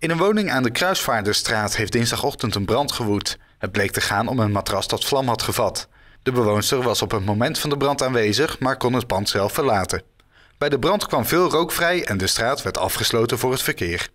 In een woning aan de Kruisvaarderstraat heeft dinsdagochtend een brand gewoed. Het bleek te gaan om een matras dat vlam had gevat. De bewoonster was op het moment van de brand aanwezig, maar kon het pand zelf verlaten. Bij de brand kwam veel rook vrij en de straat werd afgesloten voor het verkeer.